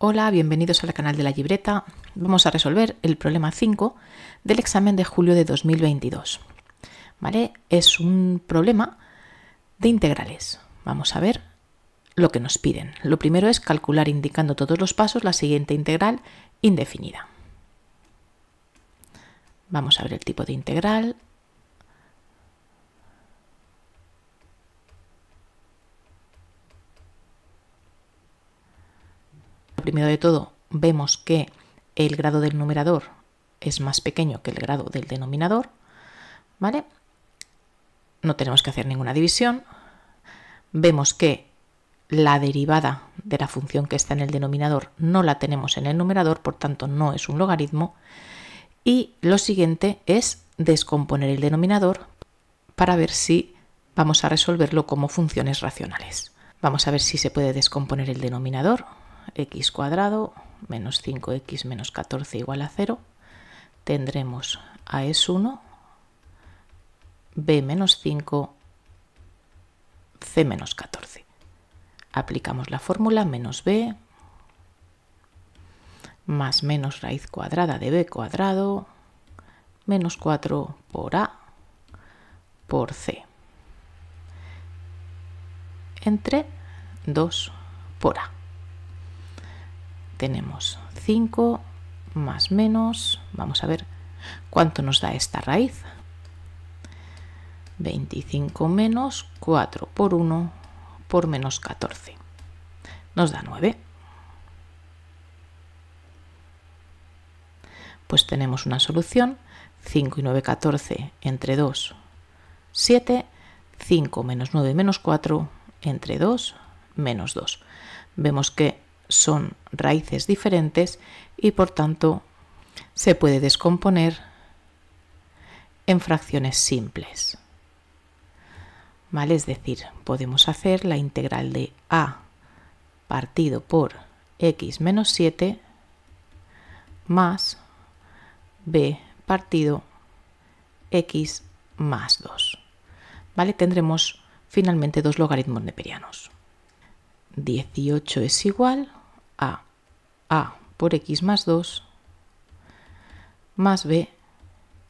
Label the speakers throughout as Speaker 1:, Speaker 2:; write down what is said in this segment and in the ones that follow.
Speaker 1: Hola, bienvenidos al canal de la libreta. Vamos a resolver el problema 5 del examen de julio de 2022. ¿Vale? Es un problema de integrales. Vamos a ver lo que nos piden. Lo primero es calcular indicando todos los pasos la siguiente integral indefinida. Vamos a ver el tipo de integral, de todo vemos que el grado del numerador es más pequeño que el grado del denominador, ¿vale? No tenemos que hacer ninguna división. Vemos que la derivada de la función que está en el denominador no la tenemos en el numerador, por tanto no es un logaritmo. Y lo siguiente es descomponer el denominador para ver si vamos a resolverlo como funciones racionales. Vamos a ver si se puede descomponer el denominador x cuadrado menos 5x menos 14 igual a 0, tendremos a es 1, b menos 5, c menos 14. Aplicamos la fórmula menos b más menos raíz cuadrada de b cuadrado menos 4 por a por c entre 2 por a tenemos 5 más menos, vamos a ver cuánto nos da esta raíz. 25 menos 4 por 1 por menos 14. Nos da 9. Pues tenemos una solución. 5 y 9, 14 entre 2, 7. 5 menos 9 menos 4 entre 2, menos 2. Vemos que son raíces diferentes y por tanto se puede descomponer en fracciones simples. ¿Vale? Es decir, podemos hacer la integral de a partido por x menos 7 más b partido x más 2. ¿Vale? Tendremos finalmente dos logaritmos neperianos. 18 es igual a por x más 2 más B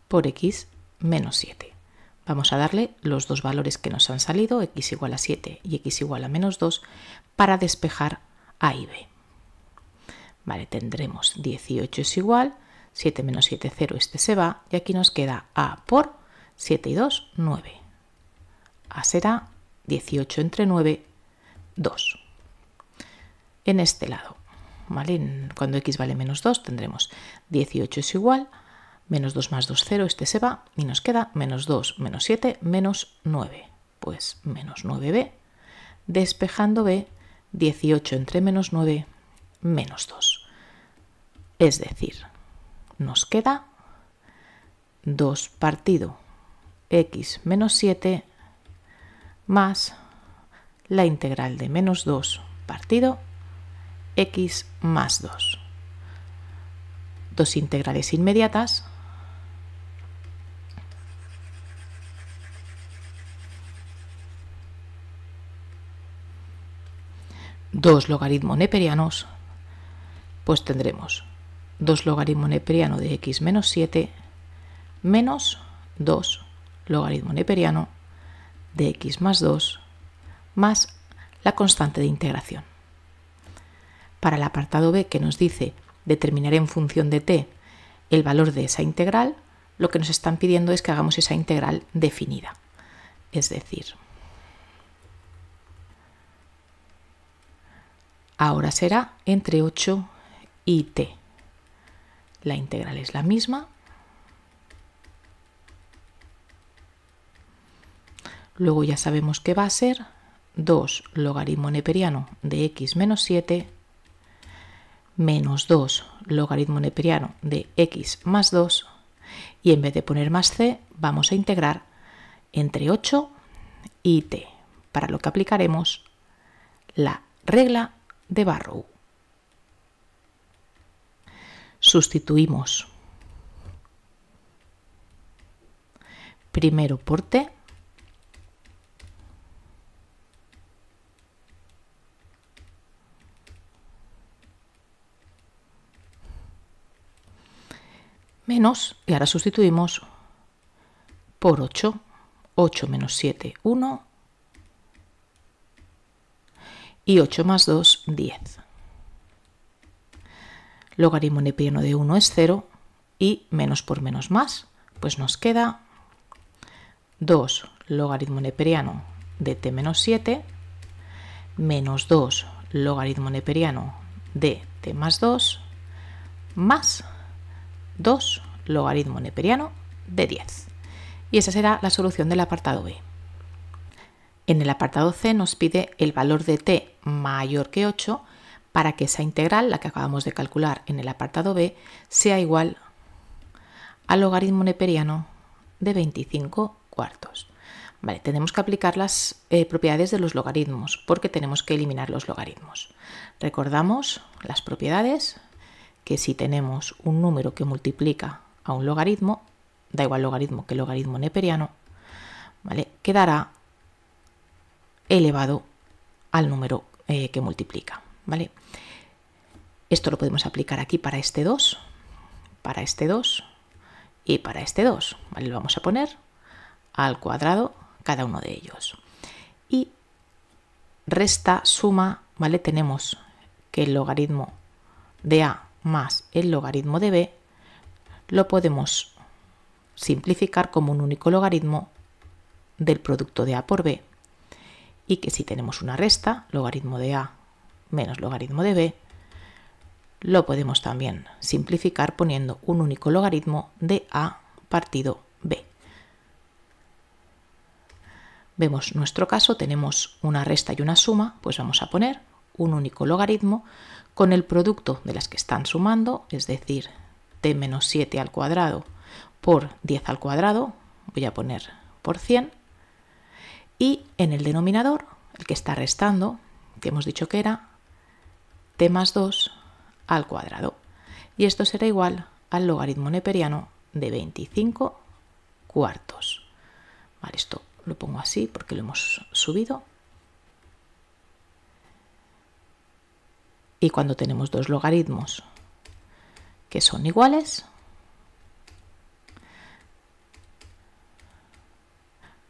Speaker 1: por x menos 7. Vamos a darle los dos valores que nos han salido, x igual a 7 y x igual a menos 2, para despejar A y B. Vale, tendremos 18 es igual, 7 menos 7, 0, este se va, y aquí nos queda A por 7 y 2, 9. A será 18 entre 9, 2. En este lado, cuando x vale menos 2 tendremos 18 es igual, menos 2 más 2, 0, este se va y nos queda menos 2 menos 7 menos 9. Pues menos 9b, despejando b, 18 entre menos 9 menos 2. Es decir, nos queda 2 partido x menos 7 más la integral de menos 2 partido x más 2. Dos integrales inmediatas. Dos logaritmos neperianos. Pues tendremos 2 logaritmos neperiano de x menos 7 menos 2 logaritmo neperiano de x más 2 más la constante de integración para el apartado B que nos dice determinar en función de t el valor de esa integral, lo que nos están pidiendo es que hagamos esa integral definida. Es decir, ahora será entre 8 y t. La integral es la misma. Luego ya sabemos que va a ser 2 logaritmo neperiano de x menos 7 menos 2 logaritmo neperiano de x más 2 y en vez de poner más c vamos a integrar entre 8 y t, para lo que aplicaremos la regla de Barrow. Sustituimos primero por t menos, y ahora sustituimos por 8. 8 menos 7, 1. Y 8 más 2, 10. Logaritmo neperiano de 1 es 0 y menos por menos más, pues nos queda 2 logaritmo neperiano de t menos 7 menos 2 logaritmo neperiano de t más 2 más 2 logaritmo neperiano de 10. Y esa será la solución del apartado B. En el apartado C nos pide el valor de t mayor que 8 para que esa integral, la que acabamos de calcular en el apartado B, sea igual al logaritmo neperiano de 25 cuartos. Vale, tenemos que aplicar las eh, propiedades de los logaritmos porque tenemos que eliminar los logaritmos. Recordamos las propiedades, que si tenemos un número que multiplica a un logaritmo, da igual logaritmo que logaritmo neperiano, ¿vale? quedará elevado al número eh, que multiplica. ¿vale? Esto lo podemos aplicar aquí para este 2, para este 2 y para este 2. ¿vale? Lo vamos a poner al cuadrado cada uno de ellos. Y resta, suma, ¿vale? Tenemos que el logaritmo de A más el logaritmo de b, lo podemos simplificar como un único logaritmo del producto de a por b y que si tenemos una resta, logaritmo de a menos logaritmo de b, lo podemos también simplificar poniendo un único logaritmo de a partido b. Vemos nuestro caso, tenemos una resta y una suma, pues vamos a poner un único logaritmo con el producto de las que están sumando, es decir, t menos 7 al cuadrado por 10 al cuadrado, voy a poner por 100, y en el denominador, el que está restando, que hemos dicho que era t más 2 al cuadrado. Y esto será igual al logaritmo neperiano de 25 cuartos. esto lo pongo así porque lo hemos subido Y cuando tenemos dos logaritmos que son iguales,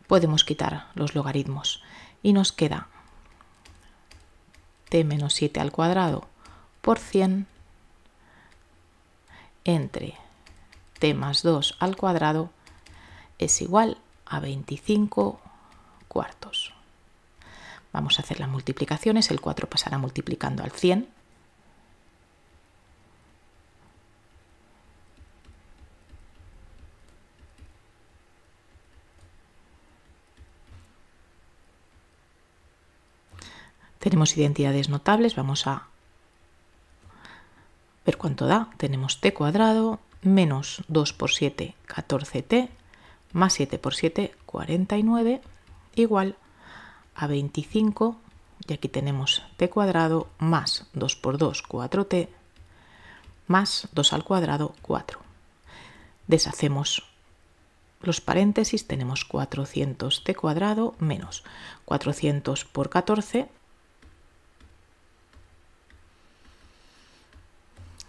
Speaker 1: podemos quitar los logaritmos y nos queda t menos 7 al cuadrado por 100 entre t más 2 al cuadrado es igual a 25 cuartos. Vamos a hacer las multiplicaciones, el 4 pasará multiplicando al 100 Tenemos identidades notables, vamos a ver cuánto da. Tenemos t cuadrado menos 2 por 7, 14t, más 7 por 7, 49, igual a 25, y aquí tenemos t cuadrado más 2 por 2, 4t, más 2 al cuadrado, 4. Deshacemos los paréntesis, tenemos 400t cuadrado menos 400 por 14,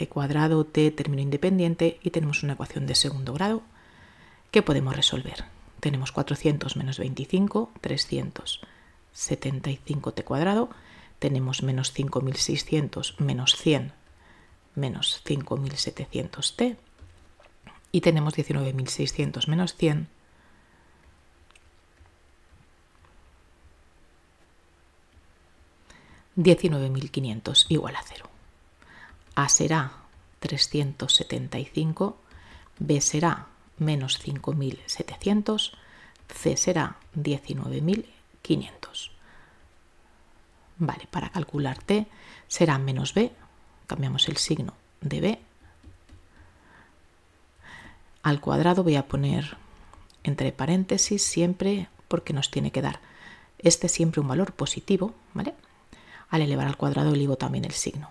Speaker 1: t cuadrado, t término independiente y tenemos una ecuación de segundo grado que podemos resolver. Tenemos 400 menos 25, 375 t cuadrado, tenemos menos 5600 menos 100 menos 5700 t y tenemos 19600 menos 100 19.500 igual a cero a será 375, B será menos 5700, C será 19500. Vale, para calcular T será menos B, cambiamos el signo de B. Al cuadrado voy a poner entre paréntesis siempre porque nos tiene que dar este siempre un valor positivo, ¿vale? Al elevar al cuadrado elivo también el signo.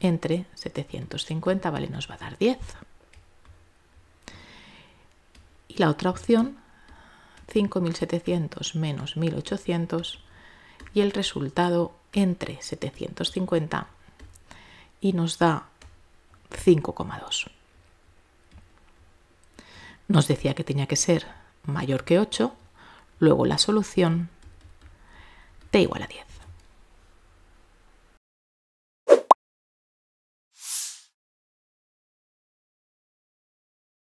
Speaker 1: entre 750, vale, nos va a dar 10. Y la otra opción, 5.700 menos 1.800 y el resultado entre 750 y nos da 5,2. Nos decía que tenía que ser mayor que 8, luego la solución t igual a 10.